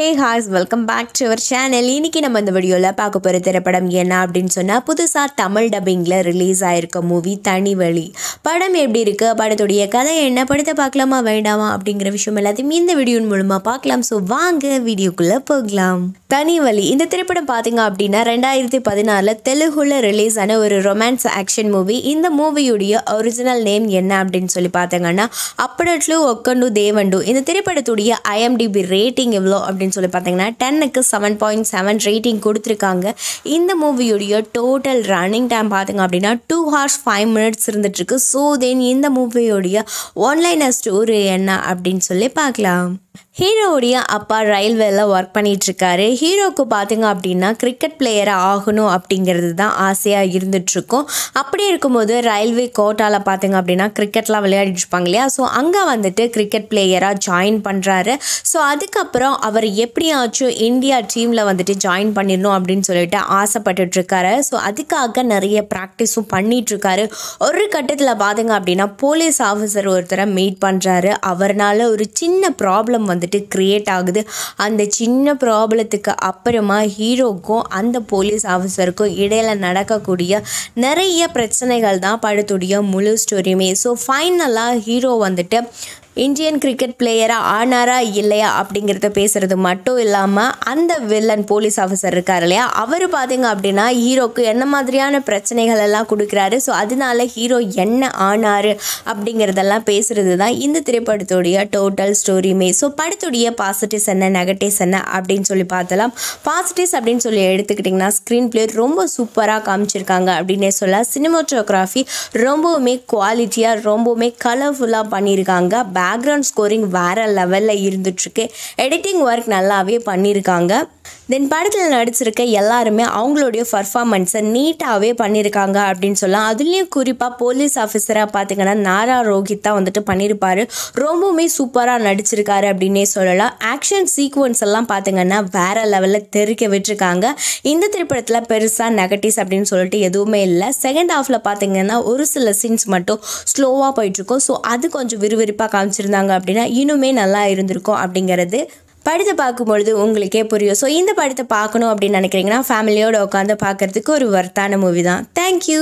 hey hi guys welcome back to our channel இன்றைக்கி நம்ம இந்த வீடியோவில் பார்க்க போகிற திரைப்படம் என்ன அப்படின்னு சொன்னால் புதுசாக தமிழ் டப்பிங்கில் ரிலீஸ் ஆகிருக்க மூவி தனிவழி படம் எப்படி இருக்குது படத்துடைய கதை என்ன படத்தை பார்க்கலாமா வேண்டாமா அப்படிங்கிற விஷயம் எல்லாத்தையும் இந்த வீடியோன் மூலமாக பார்க்கலாம் ஸோ வாங்க வீடியோக்குள்ளே போகலாம் தனிவழி இந்த திரைப்படம் பார்த்தீங்க அப்படின்னா ரெண்டாயிரத்தி பதினாலில் தெலுகுல ரிலீஸ் ஆன ஒரு ரொமான்ஸ் ஆக்ஷன் மூவி இந்த மூவியுடைய ஒரிஜினல் நேம் என்ன அப்படின்னு சொல்லி பார்த்தீங்கன்னா அப்படட்லு ஒக்கண்டு தேவண்டு இந்த திரைப்படத்துடைய ஐஎம்டிபி ரேட்டிங் எவ்வளோ அப்படின்னு அப்படின்னு சொல்லி பார்த்தீங்கன்னா டென்னுக்கு செவன் பாயிண்ட் செவன் ரேட்டிங் கொடுத்துருக்காங்க இந்த மூவியுடைய டோட்டல் ரன்னிங் டைம் பார்த்திங்க அப்படின்னா டூ ஹார்ஸ் ஃபைவ் மினிட்ஸ் இருந்துட்டுருக்கு ஸோ தென் இந்த மூவியுடைய ஒன்லைனர் ஸ்டோரி என்ன அப்படின்னு சொல்லி பார்க்கலாம் ஹீரோவுடைய அப்பா ரயில்வேல ஒர்க் பண்ணிகிட்ருக்காரு ஹீரோவுக்கு பார்த்தீங்க அப்படின்னா கிரிக்கெட் பிளேயரை ஆகணும் அப்படிங்கிறது தான் ஆசையாக இருந்துகிட்ருக்கும் அப்படி இருக்கும்போது ரயில்வே கோட்டாவில் பார்த்தீங்க அப்படின்னா கிரிக்கெட்லாம் விளையாடிட்டுருப்பாங்க இல்லையா ஸோ அங்கே வந்துட்டு கிரிக்கெட் பிளேயராக ஜாயின் பண்ணுறாரு ஸோ அதுக்கப்புறம் அவர் எப்படியாச்சும் இந்தியா டீமில் வந்துட்டு ஜாயின் பண்ணிடணும் அப்படின்னு சொல்லிட்டு ஆசைப்பட்டுட்ருக்காரு ஸோ அதுக்காக நிறைய ப்ராக்டிஸும் பண்ணிகிட்ருக்காரு ஒரு கட்டத்தில் பார்த்தீங்க அப்படின்னா போலீஸ் ஆஃபீஸர் ஒருத்தரை மீட் பண்ணுறாரு அவர்னால ஒரு சின்ன ப்ராப்ளம் வந்துட்டு க்ரியேட் ஆகுது அந்த சின்ன ப்ராப்ளத்துக்கு அப்புறமா ஹீரோக்கும் அந்த போலீஸ் ஆஃபீஸருக்கும் இடையில் நடக்கக்கூடிய நிறைய பிரச்சனைகள் தான் படத்துடைய முழு ஸ்டோரியுமே ஸோ ஃபைனலாக ஹீரோ வந்துட்டு இந்தியன் கிரிக்கெட் பிளேயரா ஆனாரா இல்லையா அப்படிங்கிறத பேசுகிறது மட்டும் இல்லாமல் அந்த வில்லன் போலீஸ் ஆஃபீஸர் இருக்கார் இல்லையா அவர் பாத்தீங்க அப்படின்னா ஹீரோக்கு என்ன மாதிரியான பிரச்சனைகள் எல்லாம் கொடுக்குறாரு ஸோ அதனால ஹீரோ என்ன ஆனார் அப்படிங்கிறதெல்லாம் பேசுகிறது தான் இந்த திரைப்படத்துடைய டோட்டல் ஸ்டோரியுமே ஸோ படத்துடைய பாசிட்டிவ்ஸ் என்ன நெகட்டிவ்ஸ் என்ன அப்படின்னு சொல்லி பார்த்தலாம் பாசிட்டிவ்ஸ் அப்படின்னு சொல்லி எடுத்துக்கிட்டிங்கன்னா ஸ்க்ரீன் பிளே ரொம்ப சூப்பராக காமிச்சிருக்காங்க அப்படின்னே சொல்ல சினிமோட்டோகிராஃபி ரொம்பவுமே குவாலிட்டியாக ரொம்பவுமே கலர்ஃபுல்லாக பண்ணியிருக்காங்க பேக்ரவுண்ட் ஸ்கோரிங் வேறு லெவலில் இருந்துட்டுருக்கு எடிட்டிங் ஒர்க் நல்லாவே பண்ணியிருக்காங்க தென் படத்தில் நடிச்சிருக்க எல்லாருமே அவங்களுடைய பர்ஃபார்மன்ஸை நீட்டாகவே பண்ணியிருக்காங்க அப்படின்னு சொல்லலாம் அதுலேயும் குறிப்பாக போலீஸ் ஆஃபீஸராக பார்த்தீங்கன்னா நாரா ரோஹித் தான் வந்துட்டு பண்ணியிருப்பார் ரொம்பவுமே சூப்பராக நடிச்சிருக்காரு அப்படின்னே சொல்லலாம் ஆக்ஷன் சீக்வன்ஸ் எல்லாம் பார்த்திங்கன்னா வேறு லெவலில் தெரிக்க விட்டுருக்காங்க இந்த திரைப்படத்தில் பெருசாக நெகட்டிவ்ஸ் அப்படின்னு சொல்லிட்டு எதுவுமே இல்லை செகண்ட் ஹாஃபில் பார்த்திங்கன்னா ஒரு சில சீன்ஸ் மட்டும் ஸ்லோவாக போயிட்டுருக்கும் ஸோ அது கொஞ்சம் விறுவிறுப்பாக காமிச்சு காமிச்சிருந்தாங்க அப்படின்னா இன்னுமே நல்லா இருந்திருக்கும் அப்படிங்கிறது படத்தை பார்க்கும்பொழுது உங்களுக்கே புரியும் ஸோ இந்த படத்தை பார்க்கணும் அப்படின்னு நினைக்கிறீங்கன்னா ஃபேமிலியோடு உட்காந்து பார்க்குறதுக்கு ஒரு ஒர்த்தான மூவி தான் தேங்க்யூ